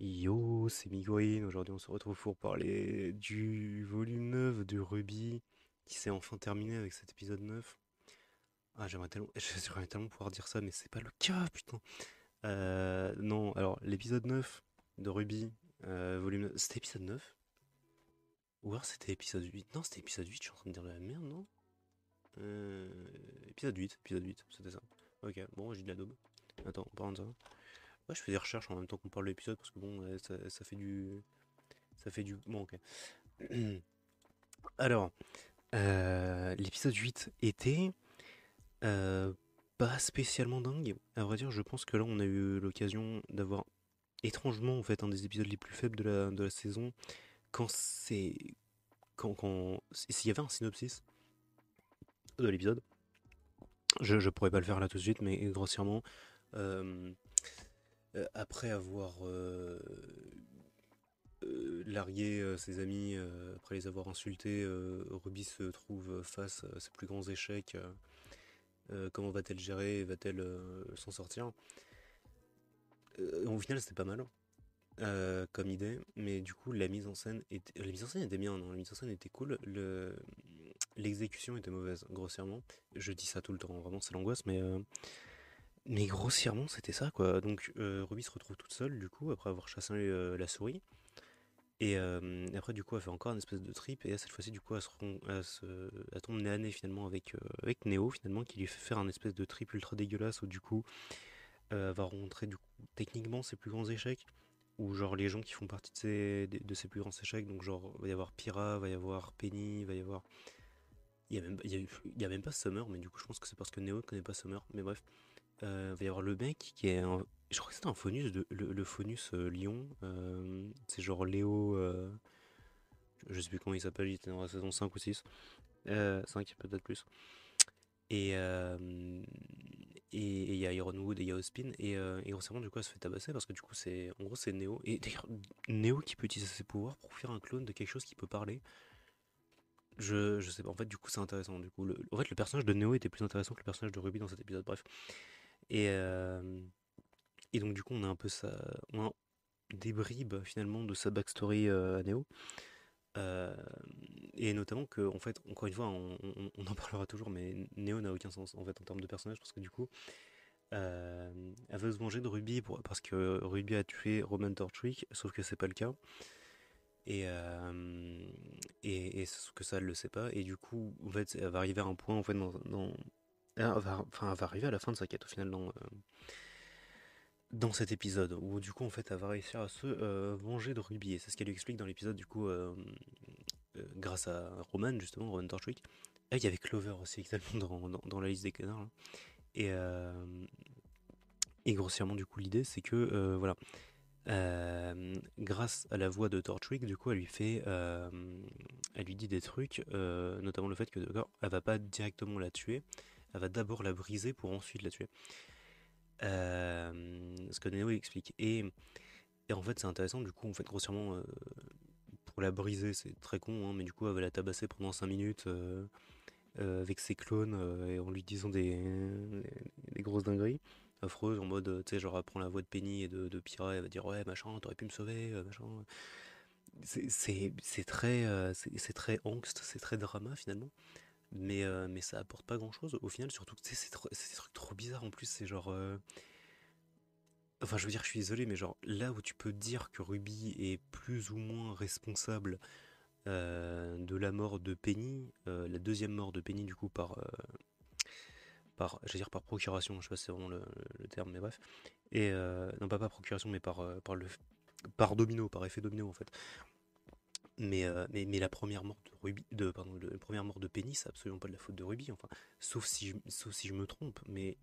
Yo, c'est Migouine, Aujourd'hui, on se retrouve pour parler du volume 9 de Ruby qui s'est enfin terminé avec cet épisode 9. Ah, j'aimerais tellement, pouvoir dire ça, mais c'est pas le cas, putain. Euh, non, alors, l'épisode 9 de Ruby, euh, volume 9. C'était épisode 9 Ou alors c'était épisode 8 Non, c'était épisode 8, je suis en train de dire de la merde, non euh, Épisode 8, épisode 8, c'était ça. Ok, bon, j'ai de la daube. Attends, on parle de ça je fais des recherches en même temps qu'on parle de l'épisode parce que bon, ça, fait du. Ça fait du. Bon, ok. Alors, euh, l'épisode 8 était. Euh, pas spécialement dingue. À vrai dire, je pense que là, on a eu l'occasion d'avoir étrangement en fait un des épisodes les plus faibles de la, de la saison quand c'est quand s'il y avait un synopsis de l'épisode je je pourrais pas le faire là tout de suite mais grossièrement euh, euh, après avoir euh, euh, largué ses amis, après les avoir insultés, Ruby se trouve face à ses plus grands échecs. comment va-t-elle gérer Va-t-elle s'en sortir Au final, c'était pas mal. Hein, comme idée, mais du coup la mise en scène était, la mise en scène était bien, non hein, la mise en scène était cool, le l'exécution était mauvaise grossièrement. Je dis ça tout le temps, vraiment c'est l'angoisse, mais mais grossièrement, c'était ça, quoi. Donc, euh, Ruby se retrouve toute seule, du coup, après avoir chassé euh, la souris. Et euh, après, du coup, elle fait encore une espèce de trip. Et cette fois-ci, du coup, elle, se, elle, tombe nez à nez, finalement, avec, avec Neo, finalement, qui lui fait faire un espèce de trip ultra dégueulasse où, du coup, elle va rencontrer, du coup, techniquement, ses plus grands échecs. Ou, genre, les gens qui font partie de ses, de ses plus grands échecs. Donc, genre, va y avoir Pyra, va y avoir Penny, va y avoir. Il n'y a, même pas Summer, mais du coup, je pense que c'est parce que Neo ne connaît pas Summer. Mais bref il euh, va y avoir le mec qui est. un- Je crois que c'était un Phonus, de, le, le Phonus euh, Lyon. Euh, c'est genre Léo. je sais plus comment il s'appelle, il était dans la saison 5 ou 6. 5 peut-être plus. Et et il y a Ironwood et il y a Ospin. Et, et grossièrement, du coup, elle se fait tabasser parce que du coup, c'est en gros, c'est Neo. Et d'ailleurs, Neo qui peut utiliser ses pouvoirs pour faire un clone de quelque chose qui peut parler. Je, je sais pas, en fait, du coup, c'est intéressant. Du coup, le, en fait, le personnage de Neo était plus intéressant que le personnage de Ruby dans cet épisode. Bref. Euh, et, donc, du coup, on a un peu ça. On a des bribes finalement de sa backstory euh, à Neo. Euh, et notamment que, en fait, encore une fois, on, en parlera toujours, mais Neo n'a aucun sens en fait en termes de personnage parce que du coup, elle veut se venger de Ruby parce que Ruby a tué Roman Torchwick, sauf que c'est pas le cas. Et, que ça, elle le sait pas. Et du coup, en fait, elle va arriver à un point en fait dans, enfin, elle va arriver à la fin de sa quête au final euh, dans, cet épisode où du coup en fait elle va réussir à se euh, venger de Ruby et c'est ce qu'elle lui explique dans l'épisode du coup euh, grâce à Roman justement Roman Torchwick et il y avait Clover aussi également dans, dans, la liste des canards et et grossièrement du coup l'idée c'est que voilà grâce à la voix de Torchwick, du coup, elle lui fait, elle lui dit des trucs, notamment le fait que elle va pas directement la tuer, elle va d'abord la briser pour ensuite la tuer. Euh, ce que Neo explique. Et, en fait, c'est intéressant, du coup, en fait, grossièrement, euh, pour la briser, c'est très con, hein, mais du coup, elle va la tabasser pendant 5 minutes euh, avec ses clones et en lui disant des, grosses dingueries affreuses, en mode, tu sais, genre, elle la voix de Penny et de, de Pira, et elle va dire, ouais, machin, t'aurais pu me sauver, machin. C'est très, c'est très angst, c'est très drama finalement. Euh, mais, ça apporte pas grand chose au final, surtout que c'est des trucs trop bizarres en plus, c'est genre. Euh, enfin, je veux dire, je suis désolé, mais genre là où tu peux dire que Ruby est plus ou moins responsable euh, de la mort de Penny, la deuxième mort de Penny du coup par. par je dire par procuration, je sais pas si c'est vraiment le, terme, mais bref. Et non, pas par procuration, mais par, par le par domino, par effet domino en fait. Euh, mais, la première mort de Ruby, de, pardon, la première mort de Penny, c'est absolument pas de la faute de Ruby, enfin, sauf si je, si je me trompe, mais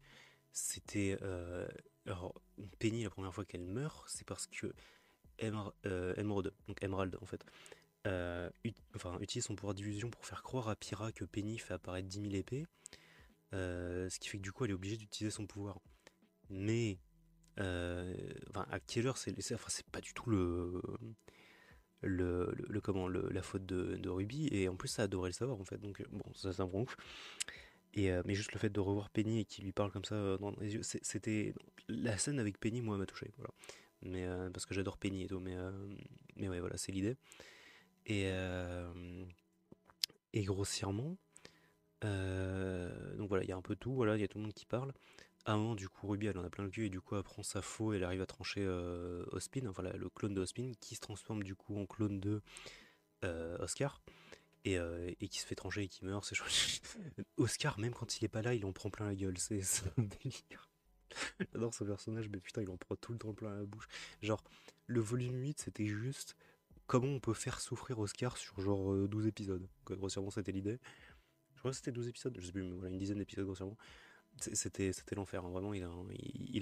c'était euh, alors Penny la première fois qu'elle meurt, c'est parce que euh, Emerald, donc Emerald en fait, enfin, utilise son pouvoir de d'illusion pour faire croire à Pyra que Penny fait apparaître 10 000 épées, ce qui fait que du coup elle est obligée d'utiliser son pouvoir. Mais enfin, à quelle heure c'est, enfin, c'est pas du tout le le, comment, le, la faute de, Ruby. Et en plus, ça adorait le savoir, en fait. Donc, bon, ça, c'est un Et, euh, mais juste le fait de revoir Penny et qui lui parle comme ça euh, dans les yeux, c'était. La scène avec Penny, moi, m'a touché. Voilà. Mais, euh, parce que j'adore Penny et tout. Mais, mais ouais, voilà, c'est l'idée. Et, et grossièrement. donc voilà, il y a un peu tout, voilà, il y a tout le monde qui parle à un moment, du coup, Ruby, elle en a plein le cul et du coup, elle prend sa faux et elle arrive à trancher euh, Ospin, le clone de Ospin, qui se transforme du coup en clone de euh, Oscar euh, et, qui se fait trancher et qui meurt. C'est Oscar, même quand il est pas là, il en prend plein la gueule. C'est un délire. J'adore ce personnage, mais putain, il en prend tout le temps plein la bouche. Genre, le volume 8, c'était juste comment on peut faire souffrir Oscar sur genre 12 euh, épisodes. Grossièrement, c'était l'idée. Je crois que c'était 12 épisodes, je sais plus, mais voilà, une dizaine d'épisodes grossièrement. C'était, c'était l'enfer. Hein. Vraiment, il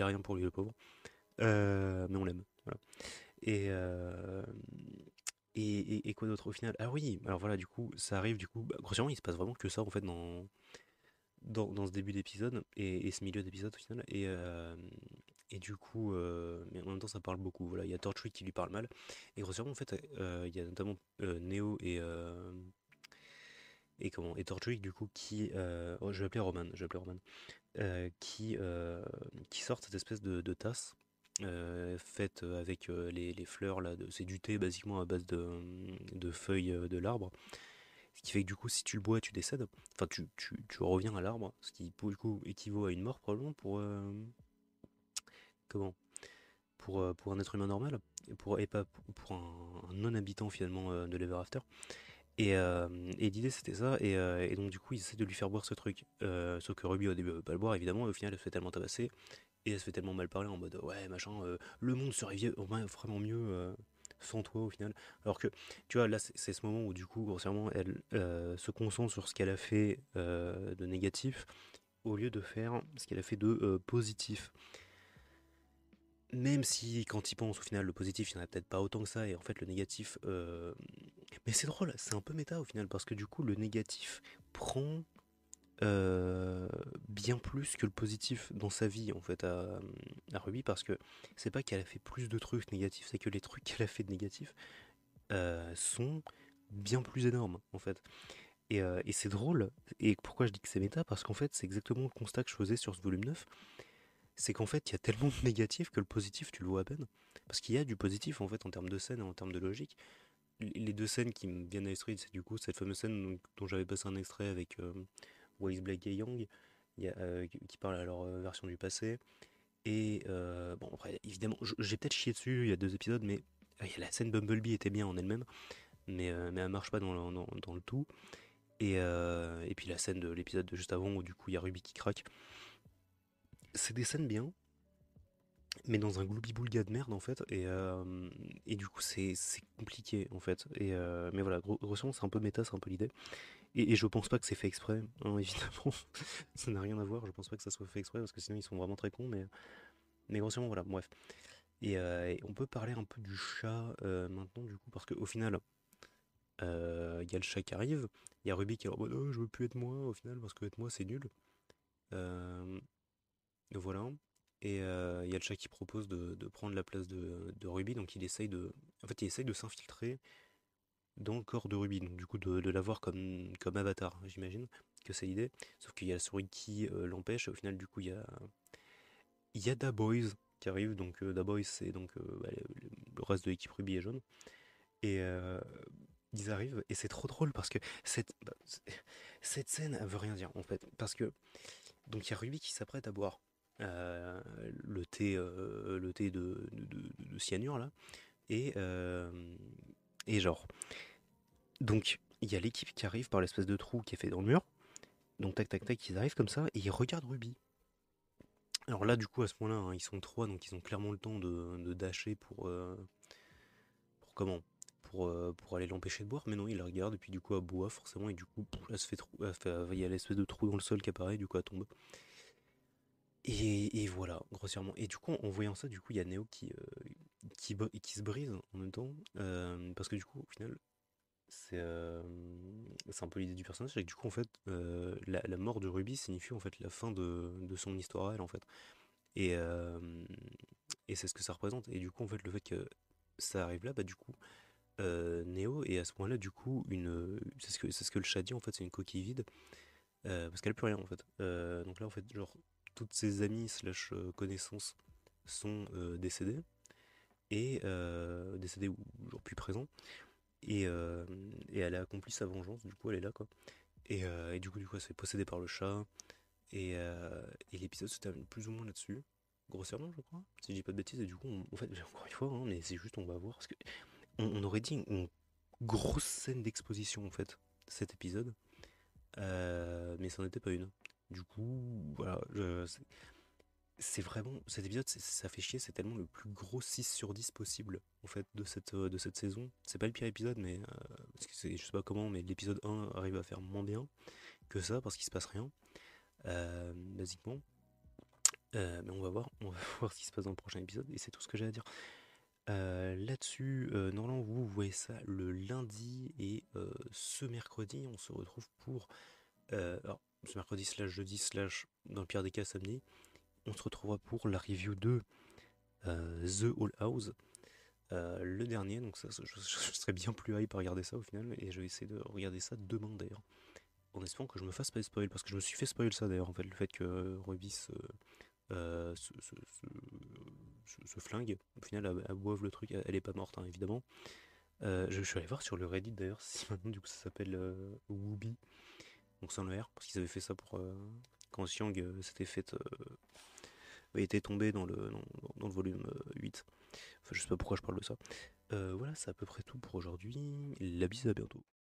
a, rien pour lui, le pauvre. Euh, mais on l'aime. Voilà. Euh, et, et, quoi d'autre au final Ah oui, alors voilà, du coup, ça arrive, du coup, bah, grossièrement, il se passe vraiment que ça, en fait, dans, dans, ce début d'épisode et, ce milieu d'épisode, au final. Et, euh, du coup, mais en même temps, ça parle beaucoup. Voilà, il y a tortue qui lui parle mal. Et grossièrement, en fait, il y a notamment Neo et et comment et Torchwick du coup qui euh, oh, je vais appeler Roman je Roman euh, qui euh, qui sort cette espèce de, tasse faite avec les, les, fleurs là c'est du thé basiquement à base de, de feuilles de l'arbre ce qui fait que du coup si tu le bois tu décèdes enfin tu, tu, tu reviens à l'arbre ce qui pour coup équivaut à une mort probablement pour comment pour, pour un être humain normal, pour, et pas pour un, un non-habitant finalement de l'Ever After. Euh, et, l'idée c'était ça, euh, et, donc du coup ils essaient de lui faire boire ce truc. Euh, sauf que Ruby au début veut pas le boire évidemment, et au final elle se fait tellement tabasser, et elle se fait tellement mal parler en mode ouais machin, le monde serait vraiment mieux sans toi au final. Alors que tu vois là c'est ce moment où du coup grossièrement elle se concentre sur ce qu'elle a fait de négatif, au lieu de faire ce qu'elle a fait de positif même si quand ils pensent au final le positif, il n'y en a peut-être pas autant que ça, et en fait le négatif... Euh, mais c'est drôle, c'est un peu méta au final, parce que du coup le négatif prend euh, bien plus que le positif dans sa vie en fait à, Ruby, parce que c'est pas qu'elle a fait plus de trucs négatifs, c'est que les trucs qu'elle a fait de négatifs euh, sont bien plus énormes en fait. Et, et c'est drôle, et pourquoi je dis que c'est méta, parce qu'en fait c'est exactement le constat que je faisais sur ce volume 9 c'est qu'en fait, il y a tellement de négatif que le positif, tu le vois à peine. Parce qu'il y a du positif, en fait, en termes de scène et en termes de logique. Les deux scènes qui me viennent à l'esprit, c'est du coup cette fameuse scène dont, j'avais passé un extrait avec euh, Wise Black et Young, euh, qui parle à leur euh, version du passé. Et euh, bon, évidemment, j'ai peut-être chié dessus il y a deux épisodes, mais la scène Bumblebee était bien en elle-même, mais, mais elle marche pas dans le, tout. Et, et, puis la scène de l'épisode de juste avant où du coup il y a Ruby qui craque c'est des scènes bien, mais dans un gloubi-boulga de merde en fait, et, euh, et du coup c'est compliqué en fait. Et, euh, mais voilà, gros, grosso modo c'est un peu méta, c'est un peu l'idée. Et, je pense pas que c'est fait exprès, hein, évidemment, ça n'a rien à voir, je pense pas que ça soit fait exprès parce que sinon ils sont vraiment très cons, mais, mais grosso modo voilà, bref. Et, euh, on peut parler un peu du chat maintenant du coup, parce qu'au final, il y a le chat qui arrive, il y a Ruby qui est oh, je veux plus être moi au final parce que être moi c'est nul. Voilà. Et euh, il y a le chat qui propose de, prendre la place de, Ruby, donc il essaye de, en fait, il essaye de s'infiltrer dans le corps de Ruby, donc du coup de, la l'avoir comme, comme avatar, j'imagine que c'est l'idée. Sauf qu'il y a la souris qui euh, l'empêche, et au final, du coup, il y a, y Da Boys qui arrive, donc euh, Da Boys, c'est donc bah, le, reste de l'équipe Ruby est jaune. Et ils arrivent, et c'est trop drôle parce que cette, bah, cette scène, elle veut rien dire en fait, parce que donc il y a Ruby qui s'apprête à boire. Euh, le thé, euh, le thé de, cyanure là, et, euh, et genre. Donc il y a l'équipe qui arrive par l'espèce de trou qui est fait dans le mur. Donc tac tac tac, ils arrivent comme ça et ils regardent Ruby. Alors là du coup à ce moment-là, hein, ils sont trois donc ils ont clairement le temps de, dasher pour pour comment pour, pour, aller l'empêcher de boire, mais non, il la regarde, et puis du coup, elle boit forcément, et du coup, elle se fait, il y a l'espèce de trou dans le sol qui apparaît, du coup, elle tombe. Et, voilà, grossièrement. Et du coup, en voyant ça, du coup, il y a Neo qui, euh, qui, qui, se brise en même temps. Euh, parce que du coup, au final, c'est euh, un peu l'idée du personnage. C'est du coup, en fait, la, mort de Ruby signifie en fait la fin de, son histoire elle, en fait. Et, c'est ce que ça représente. Et du coup, en fait, le fait que ça arrive là, bah du coup, Neo est à ce point-là, du coup, une. C'est ce, que, ce que le chat dit, en fait, c'est une coquille vide. parce qu'elle n'a plus rien, en fait. donc là, en fait, genre toutes ses amis slash euh, connaissances sont euh, décédées et euh, décédées ou genre plus présents et, elle a accompli sa vengeance du coup elle est là quoi et, et du coup du coup elle s'est possédée par le chat et, et l'épisode se termine plus ou moins là-dessus grossièrement je crois si je dis pas de bêtises et du coup en fait encore une fois hein, mais c'est juste on va voir parce que on, aurait dit une grosse scène d'exposition en fait cet épisode mais ça n'était pas une du coup, voilà, c'est vraiment cet épisode, ça fait chier, c'est tellement le plus gros 6 sur 10 possible en fait de cette, euh, de cette saison. C'est pas le pire épisode, mais euh, parce je sais pas comment, mais l'épisode 1 arrive à faire moins bien que ça parce qu'il se passe rien, euh, basiquement. mais on va voir, on va voir ce qui se passe dans le prochain épisode et c'est tout ce que j'ai à dire. Là-dessus, euh, normalement, vous, voyez ça le lundi et ce mercredi, on se retrouve pour. alors, ce mercredi slash jeudi slash dans le pire des cas samedi, on se retrouvera pour la review de euh, The All House. Euh, le dernier, donc ça, je, serais bien plus hype par regarder ça au final, et je vais essayer de regarder ça demain d'ailleurs, en espérant que je me fasse pas spoil, parce que je me suis fait spoil ça d'ailleurs, en fait, le fait que Ruby se, euh, flingue, au final, elle, boive le truc, elle, est pas morte hein, évidemment. je, suis allé voir sur le Reddit d'ailleurs si maintenant du coup ça s'appelle Woobie donc c'est un l'air, parce qu'ils avaient fait ça pour euh, quand Xiang euh, s'était fait euh, bah, était tombé dans le, dans, le volume 8. Enfin, je sais pas pourquoi je parle de ça. voilà, c'est à peu près tout pour aujourd'hui. La bise à bientôt.